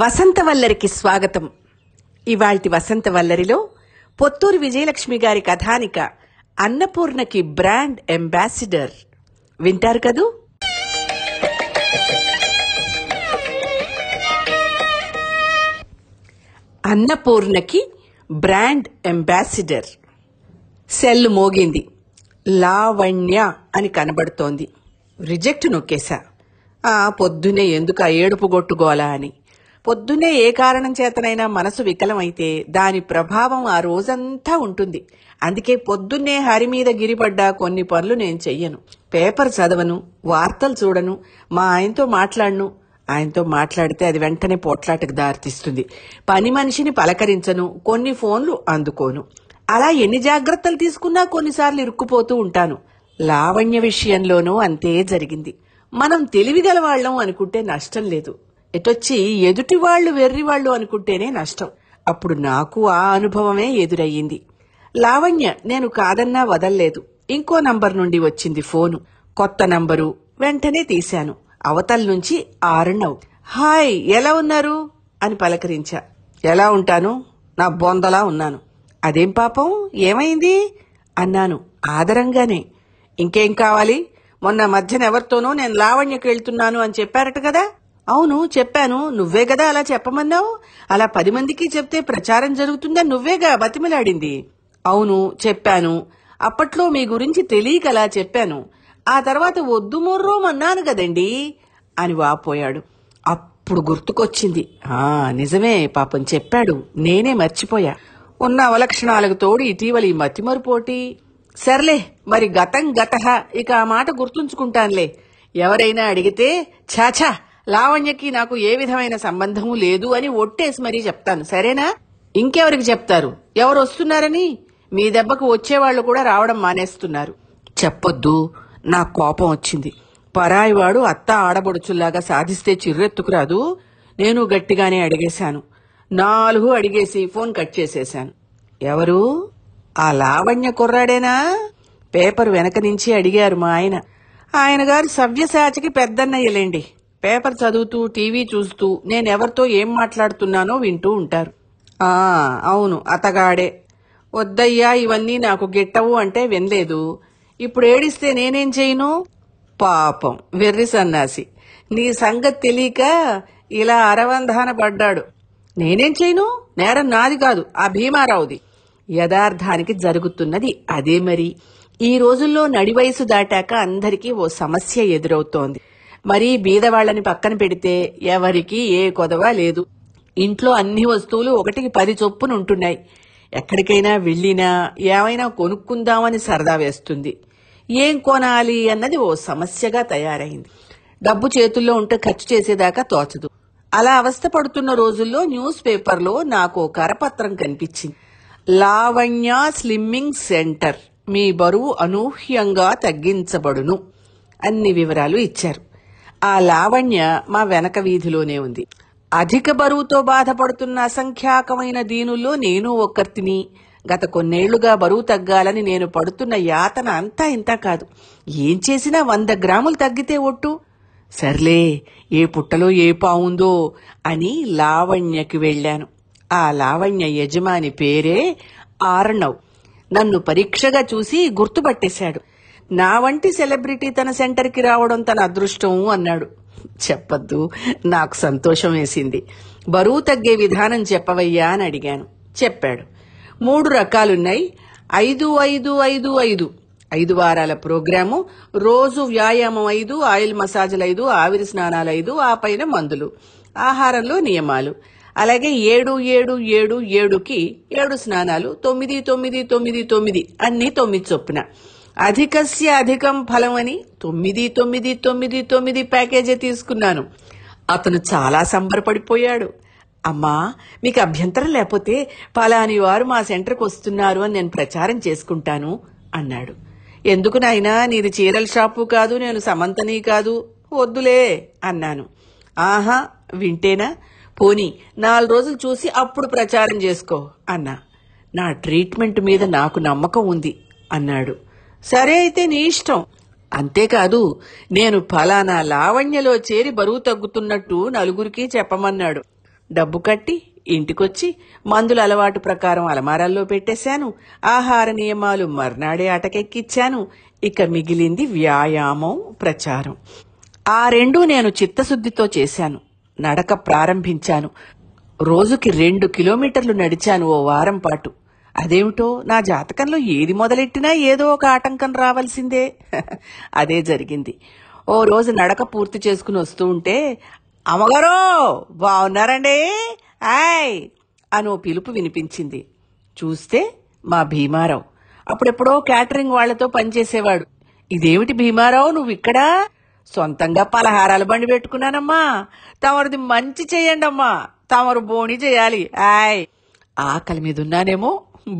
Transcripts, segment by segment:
వసంత వల్లరికి స్వాగతం ఇవాల్టి వసంత వల్లరిలో పొత్తూరు విజయలక్ష్మి గారి కథానిక అన్నపూర్ణకి బ్రాండ్ అంబాసిడర్ వింటారు కదూ అన్నపూర్ణకి బ్రాండ్ అంబాసిడర్ సెల్ మోగింది లావణ్య అని కనబడుతోంది రిజెక్ట్ నొక్కేశా ఆ పొద్దునే ఎందుకు ఆ ఏడుపు గొట్టుగోలా అని పొద్దునే ఏ కారణం చేతనైనా మనసు వికలమైతే దాని ప్రభావం ఆ రోజంతా ఉంటుంది అందుకే పొద్దున్నే హరి మీద గిరిపడ్డా కొన్ని పనులు నేను చెయ్యను పేపర్ చదవను వార్తలు చూడను మా ఆయనతో మాట్లాడను ఆయనతో మాట్లాడితే అది వెంటనే పోట్లాటకు దారితీస్తుంది పని మనిషిని పలకరించను కొన్ని ఫోన్లు అందుకోను అలా ఎన్ని జాగ్రత్తలు తీసుకున్నా కొన్నిసార్లు ఇరుక్కుపోతూ ఉంటాను లావణ్య విషయంలోనూ అంతే జరిగింది మనం తెలివిగల వాళ్ళం అనుకుంటే నష్టం లేదు ఎటొచ్చి ఎదుటి వాళ్ళు వెర్రివాళ్లు అనుకుంటేనే నష్టం అప్పుడు నాకు ఆ అనుభవమే ఎదురయ్యింది లావణ్య నేను కాదన్నా వదల్లేదు ఇంకో నంబర్ నుండి వచ్చింది ఫోను కొత్త నంబరు వెంటనే తీశాను అవతల నుంచి ఆరుణవ్ హాయ్ ఎలా ఉన్నారు అని పలకరించా ఎలా ఉంటాను నా బొందలా ఉన్నాను అదేం పాపం ఏమైంది అన్నాను ఆదరంగానే ఇంకేం కావాలి మొన్న మధ్యన ఎవరితోనో నేను లావణ్యకు వెళ్తున్నాను అని చెప్పారట కదా అవును చెప్పాను నువ్వే కదా అలా చెప్పమన్నావు అలా పది మందికి చెప్తే ప్రచారం జరుగుతుందా నువ్వేగా బతిమిలాడింది అవును చెప్పాను అప్పట్లో మీ గురించి తెలియకలా చెప్పాను ఆ తర్వాత వద్దు మొర్రోమన్నాను కదండి అని వాపోయాడు అప్పుడు గుర్తుకొచ్చింది ఆ నిజమే పాపం చెప్పాడు నేనే మర్చిపోయా ఉన్న అవలక్షణాలకు తోడు ఇటీవల ఈ మతిమరుపోటి సర్లే మరి గతం గత ఇక ఆ మాట గుర్తుంచుకుంటానులే ఎవరైనా అడిగితే ఛాఛా లావణ్యకి నాకు ఏ విధమైన సంబంధము లేదు అని ఒట్టేసి మరీ చెప్తాను సరేనా ఇంకెవరికి చెప్తారు ఎవరు వస్తున్నారని మీ దెబ్బకు వచ్చేవాళ్లు కూడా రావడం మానేస్తున్నారు చెప్పొద్దు నా కోపం వచ్చింది పరాయివాడు అత్త ఆడబడుచుల్లాగా సాధిస్తే చిర్రెత్తుకురాదు నేను గట్టిగానే అడిగేశాను నాలుగు అడిగేసి ఫోన్ కట్ చేసేశాను ఎవరు ఆ లావణ్య కుర్రాడేనా పేపర్ వెనక నుంచి అడిగారు మా ఆయన ఆయన గారు సవ్యసాచికి పెద్దన్నయ్యలేండి పేపర్ చదువుతూ టీవీ చూస్తూ నేనెవరితో ఏం మాట్లాడుతున్నానో వింటూ ఉంటారు ఆ అవును అతగాడే వద్దయ్యా ఇవన్నీ నాకు గిట్టవు అంటే వినలేదు ఇప్పుడు ఏడిస్తే నేనేం చేయను పాపం వెర్రి సన్నాసి నీ సంగతి తెలియక ఇలా అరవంధాన పడ్డాడు నేనేం చేయను నేరం నాది కాదు ఆ భీమారావుది యదార్థానికి జరుగుతున్నది అదే మరి ఈ రోజుల్లో నడివయసు దాటాక అందరికీ ఓ సమస్య ఎదురవుతోంది మరీ బీదవాళ్లని పక్కన పెడితే ఎవరికి ఏ కొదవ లేదు ఇంట్లో అన్ని వస్తువులు ఒకటికి పది చొప్పున ఉంటున్నాయి ఎక్కడికైనా వెళ్ళినా ఏమైనా కొనుక్కుందామని సరదా వేస్తుంది ఏం కొనాలి అన్నది ఓ సమస్యగా తయారైంది డబ్బు చేతుల్లో ఉంటే ఖర్చు చేసేదాకా తోచదు అలా అవస్థపడుతున్న రోజుల్లో న్యూస్ పేపర్లో నాకు కరపత్రం కనిపించింది లావణ్య స్లిమ్మింగ్ సెంటర్ మీ బరువు అనూహ్యంగా తగ్గించబడును అన్ని వివరాలు ఇచ్చారు ఆ లావణ్య మా వెనక వీధిలోనే ఉంది అధిక బరువుతో బాధపడుతున్న అసంఖ్యాకమైన దీనుల్లో నేను ఒక్కర్తిని గత కొన్నేళ్లుగా బరువు తగ్గాలని నేను పడుతున్న యాతన అంతా ఇంత కాదు ఏం చేసినా వంద గ్రాములు తగ్గితే ఒట్టు సర్లే ఏ పుట్టలో ఏ పావుందో అని లావణ్యకి వెళ్ళాను ఆ లావణ్య యజమాని పేరే ఆర్ణవ్ నన్ను పరీక్షగా చూసి గుర్తుపట్టేశాడు నా వంటి సెలబ్రిటీ తన సెంటర్కి రావడం తన అదృష్టం అన్నాడు చెప్పద్దు నాకు సంతోషం వేసింది బరువు తగ్గే విధానం చెప్పవయ్యా అని అడిగాను చెప్పాడు మూడు రకాలున్నాయి ఐదు ఐదు ఐదు ఐదు ఐదు వారాల ప్రోగ్రాము రోజు వ్యాయామం ఐదు ఆయిల్ మసాజ్లు ఐదు ఆవిరి స్నానాలు ఐదు ఆ పైన మందులు ఆహారంలో నియమాలు అలాగే ఏడు ఏడు ఏడు ఏడుకి ఏడు స్నానాలు తొమ్మిది తొమ్మిది తొమ్మిది తొమ్మిది అన్ని తొమ్మిది చొప్పున అధికస్య అధికం ఫలమని తొమ్మిది తొమ్మిది తొమ్మిది తొమ్మిది ప్యాకేజీ తీసుకున్నాను అతను చాలా సంబరపడిపోయాడు అమ్మా మీకు అభ్యంతరం లేకపోతే పలాని వారు మా సెంటర్కి వస్తున్నారు అని నేను ప్రచారం చేసుకుంటాను అన్నాడు ఎందుకు నాయనా నీది చీరల షాపు కాదు నేను సమంతని కాదు వద్దులే అన్నాను ఆహా వింటేనా పోనీ నాలుగు రోజులు చూసి అప్పుడు ప్రచారం చేసుకో అన్నా నా ట్రీట్మెంట్ మీద నాకు నమ్మకం ఉంది అన్నాడు సరే అయితే నీ ఇష్టం అంతేకాదు నేను ఫలానా లావణ్యలో చేరి బరువు తగ్గుతున్నట్టు నలుగురికి చెప్పమన్నాడు డబ్బు కట్టి ఇంటికొచ్చి మందుల అలవాటు ప్రకారం అలమారాల్లో పెట్టేశాను ఆహార నియమాలు మర్నాడే అటకెక్కిచ్చాను ఇక మిగిలింది వ్యాయామం ప్రచారం ఆ రెండు నేను చిత్తశుద్ధితో చేశాను నడక ప్రారంభించాను రోజుకి రెండు కిలోమీటర్లు నడిచాను ఓ వారం పాటు అదేమిటో నా జాతకంలో ఏది మొదలెట్టినా ఏదో ఒక ఆటంకం రావాల్సిందే అదే జరిగింది ఓ రోజు నడక పూర్తి చేసుకుని వస్తూ ఉంటే అమ్మగారు బాగున్నారండి ఆయ్ ఓ పిలుపు వినిపించింది చూస్తే మా భీమారావు అప్పుడెప్పుడో క్యాటరింగ్ వాళ్లతో పనిచేసేవాడు ఇదేమిటి భీమారావు నువ్వు ఇక్కడా సొంతంగా పలహారాలు బండి పెట్టుకున్నానమ్మా తమరుది మంచి చేయండమ్మా తమరు బోణి చేయాలి ఆయ్ ఆకలి మీద ఉన్నానేమో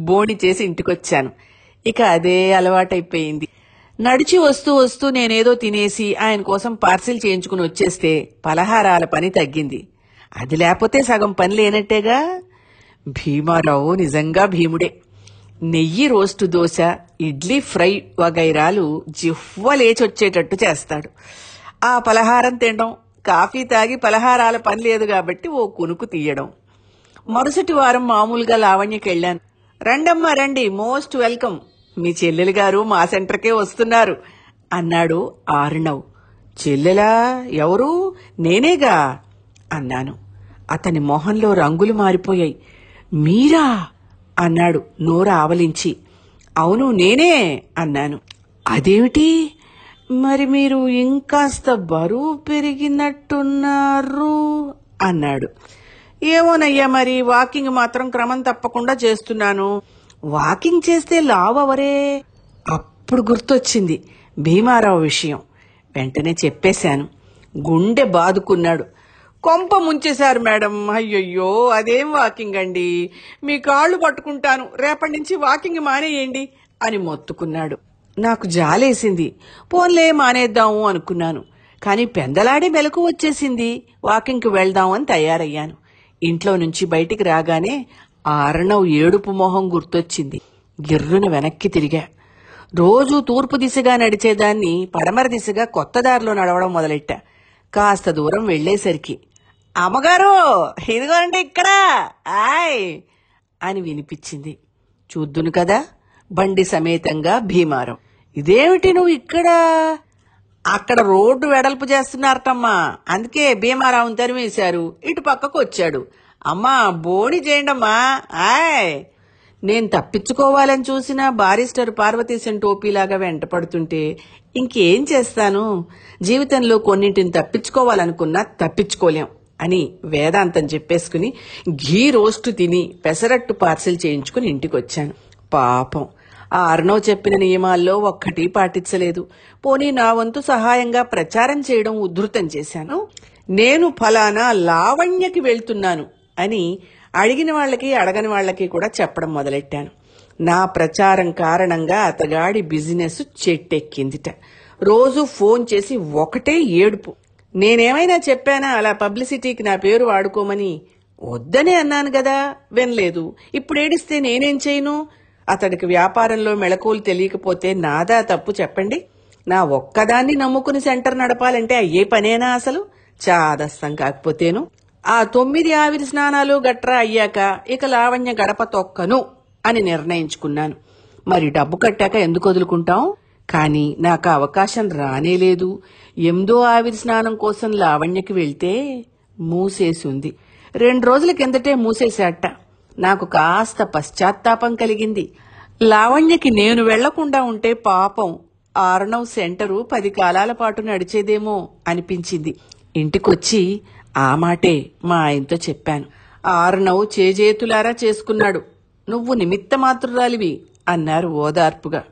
బోడి చేసి ఇంటికొచ్చాను ఇక అదే అలవాటైపోయింది నడిచి వస్తూ వస్తూ నేనేదో తినేసి ఆయన కోసం పార్సిల్ చేయించుకుని వచ్చేస్తే పలహారాల పని తగ్గింది అది లేకపోతే సగం పని లేనట్టేగా భీమారావు నిజంగా భీముడే నెయ్యి రోస్టు దోశ ఇడ్లీ ఫ్రై వగైరాలు జిహ్వ లేచొచ్చేటట్టు చేస్తాడు ఆ పలహారం తినడం కాఫీ తాగి పలహారాల పని లేదు కాబట్టి ఓ కొనుకు తీయడం మరుసటి వారం మామూలుగా లావణ్యకెళ్లాను రండమ్మా రండి మోస్ట్ వెల్కమ్ మీ చెల్లెలు గారు మా సెంటర్కే వస్తున్నారు అన్నాడు ఆర్ణవ్ చెల్లెలా ఎవరు నేనేగా అన్నాను అతని మొహంలో రంగులు మారిపోయాయి మీరా అన్నాడు నోరు ఆవలించి అవును నేనే అన్నాను అదేమిటి మరి మీరు ఇంకాస్త బరువు పెరిగినట్టున్నారు అన్నాడు ఏమోనయ్యా మరి వాకింగ్ మాత్రం క్రమం తప్పకుండా చేస్తున్నాను వాకింగ్ చేస్తే లావ్ అప్పుడు గుర్తొచ్చింది భీమారావు విషయం వెంటనే చెప్పేశాను గుండె బాదుకున్నాడు కొంప ముంచేశారు మేడం అయ్యయ్యో అదేం వాకింగ్ అండి మీ కాళ్ళు పట్టుకుంటాను రేపటి నుంచి వాకింగ్ మానేయండి అని మొత్తుకున్నాడు నాకు జాలేసింది పోన్లే మానేద్దాము అనుకున్నాను కానీ పెందలాడే మెలకు వచ్చేసింది వాకింగ్కి వెళ్దాం అని తయారయ్యాను ఇంట్లో నుంచి బయటికి రాగానే ఆ అరణవ్ ఏడుపు మొహం గుర్తొచ్చింది గిర్రును వెనక్కి తిరిగా రోజూ తూర్పు దిశగా నడిచేదాన్ని పడమర దిశగా కొత్త దారిలో నడవడం మొదలెట్టా కాస్త దూరం వెళ్లేసరికి అమ్మగారు ఇదిగోనండి ఇక్కడ ఆయ్ అని వినిపించింది చూద్దును కదా బండి సమేతంగా భీమారం ఇదేమిటి నువ్వు ఇక్కడా అక్కడ రోడ్డు వెడల్పు చేస్తున్నారటమ్మా అందుకే భీమారావును తరిమేశారు ఇటు పక్కకు వచ్చాడు అమ్మా బోడి చేయండమ్మా ఆయ్ నేను తప్పించుకోవాలని చూసిన బారిస్టర్ పార్వతీశం టోపీలాగా వెంటపడుతుంటే ఇంకేం చేస్తాను జీవితంలో కొన్నింటిని తప్పించుకోవాలనుకున్నా తప్పించుకోలేం అని వేదాంతం చెప్పేసుకుని ఘీ రోస్టు తిని పెసరట్టు పార్సిల్ చేయించుకుని ఇంటికి వచ్చాను పాపం ఆ అర్ణవ్ చెప్పిన నియమాల్లో ఒక్కటి పాటించలేదు పోనీ నా వంతు సహాయంగా ప్రచారం చేయడం ఉద్ధృతం చేశాను నేను ఫలానా లావణ్యకి వెళ్తున్నాను అని అడిగిన వాళ్ళకి అడగని వాళ్ళకి కూడా చెప్పడం మొదలెట్టాను నా ప్రచారం కారణంగా అతగాడి బిజినెస్ చెట్టెక్కిందిట రోజు ఫోన్ చేసి ఒకటే ఏడుపు నేనేమైనా చెప్పానా అలా పబ్లిసిటీకి నా పేరు వాడుకోమని వద్దనే అన్నాను కదా వినలేదు ఇప్పుడు ఏడిస్తే నేనేం చేయను అతడికి వ్యాపారంలో మెళకువలు తెలియకపోతే నాదా తప్పు చెప్పండి నా ఒక్కదాన్ని నమ్ముకుని సెంటర్ నడపాలంటే అయ్యే పనేనా అసలు చాదస్తం కాకపోతేను ఆ తొమ్మిది ఆవిరి స్నానాలు గట్రా అయ్యాక ఇక లావణ్య గడప తొక్కను అని నిర్ణయించుకున్నాను మరి డబ్బు కట్టాక ఎందుకు వదులుకుంటాం కానీ నాకు అవకాశం రానేలేదు ఎనిమిదో ఆవిరి స్నానం కోసం లావణ్యకి వెళ్తే మూసేసింది రెండు రోజుల కిందటే మూసేశాట నాకు కాస్త పశ్చాత్తాపం కలిగింది లావణ్యకి నేను వెళ్లకుండా ఉంటే పాపం ఆర్నవ్ సెంటరు పది కాలాల పాటు నడిచేదేమో అనిపించింది ఇంటికొచ్చి ఆ మాటే మా ఆయనతో చెప్పాను ఆర్నవ్ చేజేతులారా చేసుకున్నాడు నువ్వు మాత్రురాలివి అన్నారు ఓదార్పుగా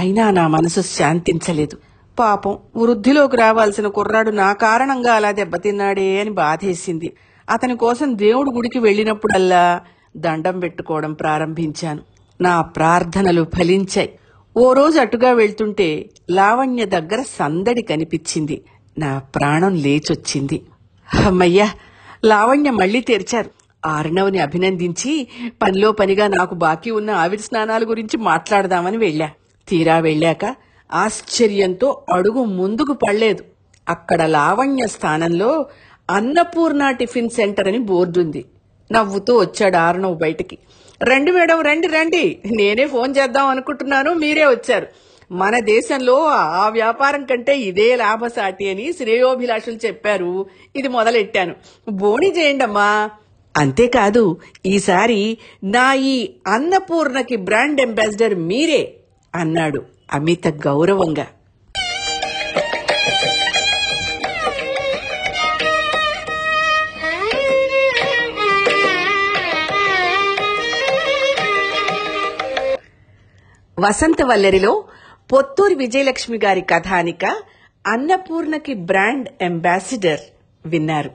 అయినా నా మనసు శాంతించలేదు పాపం వృద్ధిలోకి రావాల్సిన కుర్రాడు నా కారణంగా అలా దెబ్బతిన్నాడే అని బాధేసింది అతని కోసం దేవుడు గుడికి వెళ్ళినప్పుడల్లా దండం పెట్టుకోవడం ప్రారంభించాను నా ప్రార్థనలు ఫలించాయి ఓ రోజు అటుగా వెళ్తుంటే లావణ్య దగ్గర సందడి కనిపించింది నా ప్రాణం లేచొచ్చింది అమ్మయ్యా లావణ్య మళ్లీ తెరిచారు ఆర్ణవ్ని అభినందించి పనిలో పనిగా నాకు బాకీ ఉన్న ఆవిరి స్నానాల గురించి మాట్లాడదామని వెళ్ళా తీరా వెళ్ళాక ఆశ్చర్యంతో అడుగు ముందుకు పడలేదు అక్కడ లావణ్య స్థానంలో అన్నపూర్ణ టిఫిన్ సెంటర్ అని బోర్డుంది నవ్వుతూ వచ్చాడు ఆరునవ్ బయటికి రండి మేడం రండి రండి నేనే ఫోన్ చేద్దాం అనుకుంటున్నాను మీరే వచ్చారు మన దేశంలో ఆ వ్యాపారం కంటే ఇదే లాభసాటి అని శ్రేయోభిలాషులు చెప్పారు ఇది మొదలెట్టాను బోణి చేయండమ్మా అంతేకాదు ఈసారి నా ఈ అన్నపూర్ణకి బ్రాండ్ అంబాసిడర్ మీరే అన్నాడు అమిత గౌరవంగా వసంత వల్లరిలో పొత్తూరు విజయలక్ష్మి గారి కథానిక అన్నపూర్ణకి బ్రాండ్ అంబాసిడర్ విన్నారు